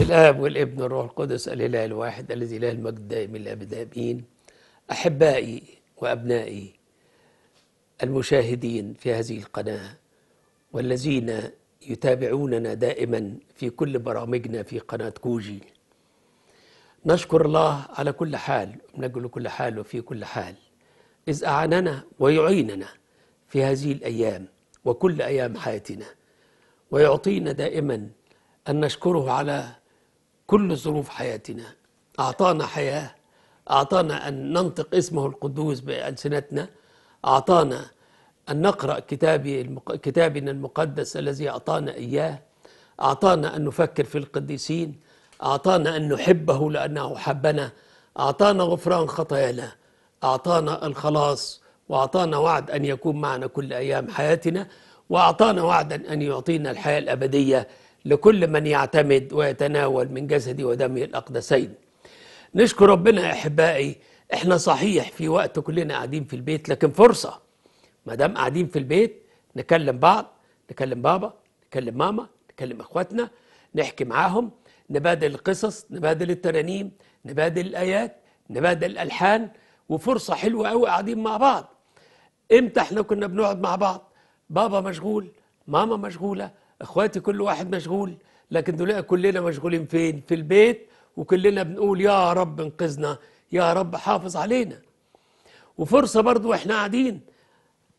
الآب والابن والروح القدس الإله الواحد الذي له المجد دائم الأبد آمين أحبائي وأبنائي المشاهدين في هذه القناة والذين يتابعوننا دائما في كل برامجنا في قناة كوجي نشكر الله على كل حال نقول كل حال وفي كل حال إذ اعاننا ويعيننا في هذه الأيام وكل أيام حياتنا ويعطينا دائما أن نشكره على كل ظروف حياتنا أعطانا حياة أعطانا أن ننطق اسمه القدوس بألسنتنا أعطانا أن نقرأ كتابي المق... كتابنا المقدس الذي أعطانا إياه أعطانا أن نفكر في القديسين أعطانا أن نحبه لأنه حبنا أعطانا غفران خطايانا أعطانا الخلاص وأعطانا وعد أن يكون معنا كل أيام حياتنا وأعطانا وعدا أن يعطينا الحياة الأبدية لكل من يعتمد ويتناول من جسدي ودمي الأقدسين نشكر ربنا أحبائي احنا صحيح في وقت كلنا قاعدين في البيت لكن فرصة ما دام قاعدين في البيت نكلم بعض نكلم بابا نكلم ماما نكلم اخواتنا نحكي معاهم نبادل القصص نبادل الترانيم نبادل الايات نبادل الالحان وفرصة حلوة قوي قاعدين مع بعض امتى احنا كنا بنقعد مع بعض بابا مشغول ماما مشغولة اخواتي كل واحد مشغول لكن دول كلنا مشغولين فين في البيت وكلنا بنقول يا رب انقذنا يا رب حافظ علينا وفرصة برضو واحنا قاعدين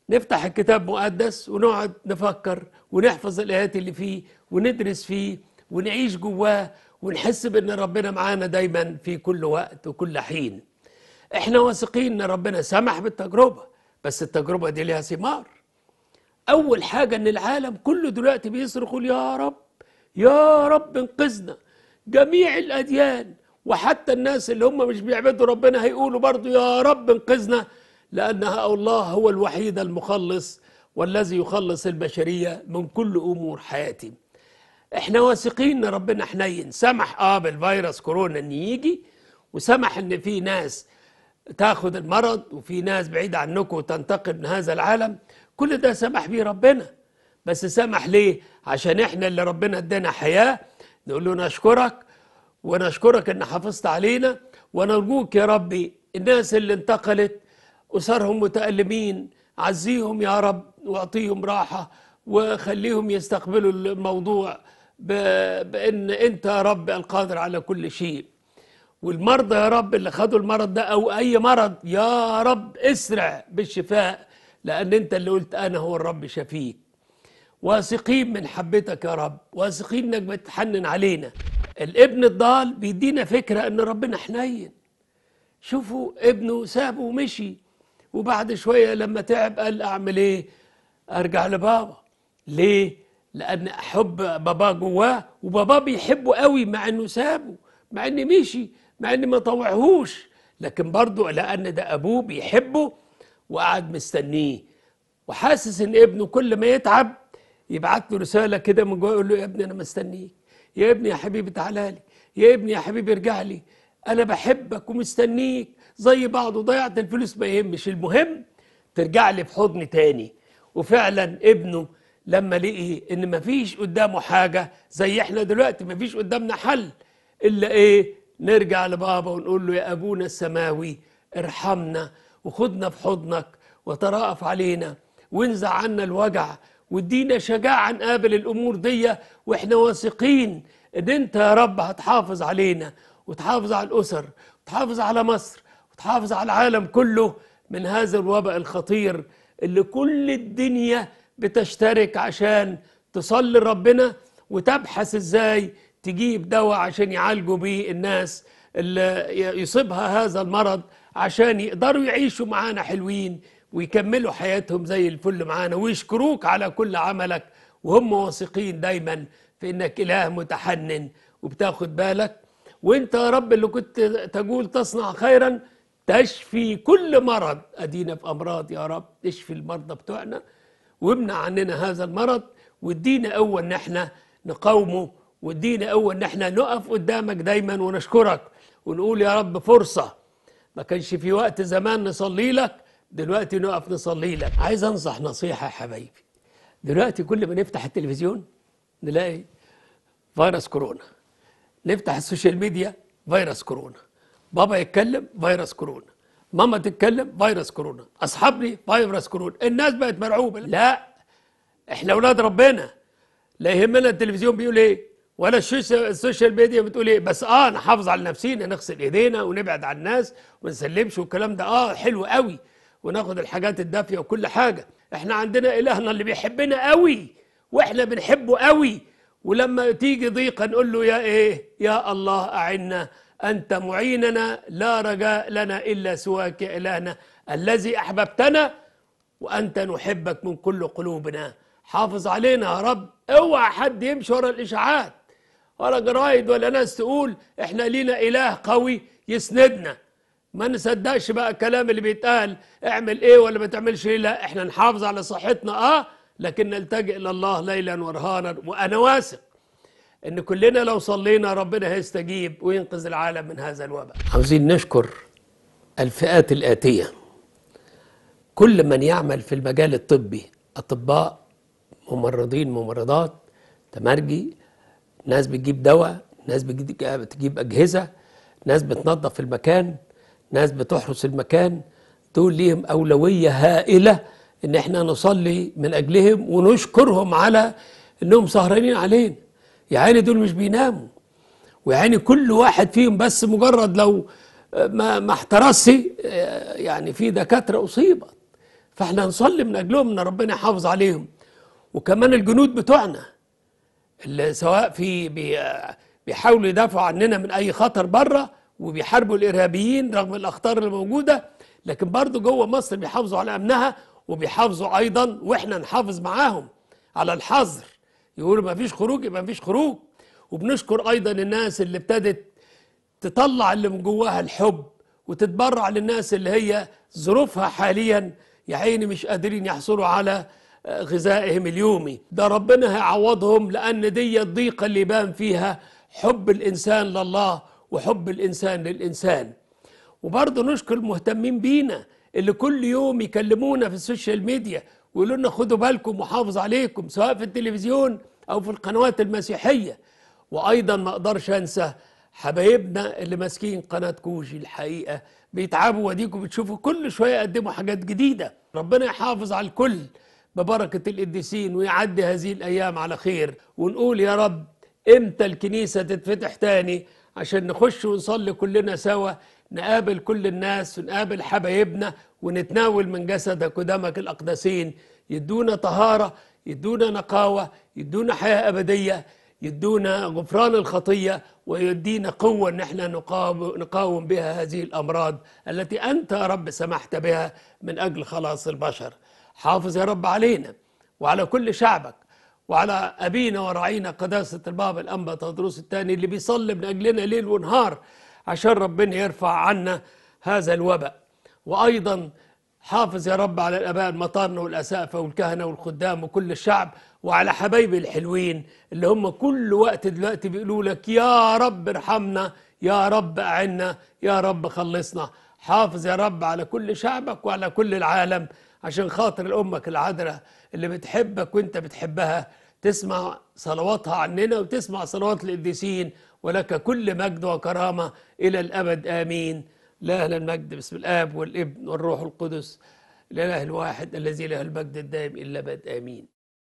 نفتح الكتاب مقدس ونقعد نفكر ونحفظ الآيات اللي فيه وندرس فيه ونعيش جواه ونحس بأن ربنا معانا دايما في كل وقت وكل حين احنا واثقين ان ربنا سمح بالتجربة بس التجربة دي ليها ثمار أول حاجة إن العالم كله دلوقتي بيصرخوا يا رب يا رب انقذنا جميع الأديان وحتى الناس اللي هم مش بيعبدوا ربنا هيقولوا برضو يا رب انقذنا لأن الله هو الوحيد المخلص والذي يخلص البشرية من كل أمور حياتي احنا واثقين ان ربنا حنين سمح اه بالفيروس كورونا ان يجي وسمح ان في ناس تاخد المرض وفي ناس بعيدة عنكم وتنتقل من هذا العالم كل ده سمح بيه ربنا بس سمح ليه عشان احنا اللي ربنا ادانا حياه نقول له نشكرك ونشكرك ان حافظت علينا ونرجوك يا ربي الناس اللي انتقلت اسرهم متالمين عزيهم يا رب واعطيهم راحه وخليهم يستقبلوا الموضوع بان انت يا رب القادر على كل شيء والمرضى يا رب اللي خدوا المرض ده او اي مرض يا رب اسرع بالشفاء لأن أنت اللي قلت أنا هو الرب شفيك واثقين من حبتك يا رب واثقين انك بتحنن علينا الابن الضال بيدينا فكره ان ربنا حنين شوفوا ابنه سابه ومشي وبعد شويه لما تعب قال اعمل ايه ارجع لبابا ليه لان حب بابا جواه وبابا بيحبه قوي مع انه سابه مع انه مشي مع انه ما طوعهوش لكن برضه لان ده ابوه بيحبه وقعد مستنيه وحاسس ان ابنه كل ما يتعب يبعت له رساله كده من جوه يقول له يا ابني انا مستنيك يا ابني يا حبيبي تعالى لي يا ابني يا حبيبي ارجع لي انا بحبك ومستنيك زي بعض وضيعت الفلوس ما يهمش المهم ترجع لي في حضن تاني وفعلا ابنه لما لقي ان ما فيش قدامه حاجه زي احنا دلوقتي ما فيش قدامنا حل الا ايه نرجع لبابا ونقول له يا ابونا السماوي ارحمنا وخدنا في حضنك وترأف علينا وانزع عنا الوجع وادينا شجاعة نقابل الأمور دي وإحنا واثقين إن أنت يا رب هتحافظ علينا وتحافظ على الأسر وتحافظ على مصر وتحافظ على العالم كله من هذا الوباء الخطير اللي كل الدنيا بتشترك عشان تصلي ربنا وتبحث إزاي تجيب دواء عشان يعالجوا بيه الناس اللي يصيبها هذا المرض عشان يقدروا يعيشوا معانا حلوين ويكملوا حياتهم زي الفل معانا ويشكروك على كل عملك وهم واثقين دايما في انك اله متحنن وبتاخد بالك وانت يا رب اللي كنت تقول تصنع خيرا تشفي كل مرض ادينا في امراض يا رب اشفي المرضى بتوعنا وامنع عننا هذا المرض وادينا قوه ان احنا نقاومه وادينا قوه ان احنا نقف قدامك دايما ونشكرك ونقول يا رب فرصه ما كانش في وقت زمان نصلي لك دلوقتي نقف نصلي لك عايز انصح نصيحه يا حبايبي دلوقتي كل ما نفتح التلفزيون نلاقي فيروس كورونا نفتح السوشيال ميديا فيروس كورونا بابا يتكلم فيروس كورونا ماما تتكلم فيروس كورونا اصحابي فيروس كورونا الناس بقت مرعوبه لا احنا اولاد ربنا لا يهمنا التلفزيون بيقول ايه ولا السوشيال ميديا بتقول ايه بس اه نحافظ على نفسينا نغسل ايدينا ونبعد عن الناس وما نسلمش والكلام ده اه حلو قوي وناخد الحاجات الدافيه وكل حاجه احنا عندنا الهنا اللي بيحبنا قوي واحنا بنحبه قوي ولما تيجي ضيقه نقول له يا ايه يا الله اعنا انت معيننا لا رجاء لنا الا سواك الهنا الذي احببتنا وانت نحبك من كل قلوبنا حافظ علينا يا رب اوعى حد يمشي ورا الاشاعات ولا جرايد ولا ناس تقول احنا لينا اله قوي يسندنا ما نصدقش بقى الكلام اللي بيتقال اعمل ايه ولا ما تعملش ايه لا احنا نحافظ على صحتنا اه لكن نلتجئ الى الله ليلا ورهانا وانا واثق ان كلنا لو صلينا ربنا هيستجيب وينقذ العالم من هذا الوباء عاوزين نشكر الفئات الاتيه كل من يعمل في المجال الطبي اطباء ممرضين ممرضات تمرجي ناس بتجيب دواء ناس بتجيب أجهزة ناس بتنظف المكان ناس بتحرس المكان دول ليهم أولوية هائلة إن إحنا نصلي من أجلهم ونشكرهم على إنهم سهرانين علينا يا عيني دول مش بيناموا ويعني كل واحد فيهم بس مجرد لو ما ما احترسش يعني في دكاتره اصيبت فاحنا نصلي من اجلهم ان ربنا يحافظ عليهم وكمان الجنود بتوعنا سواء في بيحاولوا يدافعوا عننا من اي خطر بره وبيحاربوا الارهابيين رغم الاخطار اللي موجوده لكن برضه جوه مصر بيحافظوا على امنها وبيحافظوا ايضا واحنا نحافظ معاهم على الحظر يقولوا ما فيش خروج يبقى ما فيش خروج وبنشكر ايضا الناس اللي ابتدت تطلع اللي من جواها الحب وتتبرع للناس اللي هي ظروفها حاليا يا عيني مش قادرين يحصلوا على غذائهم اليومي ده ربنا هيعوضهم لأن دي الضيقة اللي بان فيها حب الإنسان لله وحب الإنسان للإنسان وبرضه نشكر المهتمين بينا اللي كل يوم يكلمونا في السوشيال ميديا ويقولوا لنا خدوا بالكم وحافظ عليكم سواء في التلفزيون أو في القنوات المسيحية وأيضا ما أقدرش أنسى حبايبنا اللي ماسكين قناة كوجي الحقيقة بيتعبوا واديكم بتشوفوا كل شوية يقدموا حاجات جديدة ربنا يحافظ على الكل ببركة القديسين ويعدي هذه الأيام على خير ونقول يا رب إمتى الكنيسة تتفتح تاني عشان نخش ونصلي كلنا سوا نقابل كل الناس ونقابل حبايبنا ونتناول من جسدك ودمك الأقدسين يدونا طهارة يدونا نقاوة يدونا حياة أبدية يدونا غفران الخطية ويدينا قوة أن احنا نقاوم, نقاوم بها هذه الأمراض التي أنت يا رب سمحت بها من أجل خلاص البشر حافظ يا رب علينا وعلى كل شعبك وعلى أبينا وراعينا قداسة البابا الأنبا تدروس الثاني اللي بيصلي من أجلنا ليل ونهار عشان ربنا يرفع عنا هذا الوباء وأيضا حافظ يا رب على الآباء المطارنة والأسافة والكهنة والخدام وكل الشعب وعلى حبايبي الحلوين اللي هم كل وقت دلوقتي بيقولوا لك يا رب ارحمنا يا رب أعنا يا رب خلصنا حافظ يا رب على كل شعبك وعلى كل العالم عشان خاطر امك العذراء اللي بتحبك وانت بتحبها تسمع صلواتها عننا وتسمع صلوات القديسين ولك كل مجد وكرامه الى الابد امين لا اهل المجد باسم الاب والابن والروح القدس الاله الواحد الذي له المجد الدائم الى الابد امين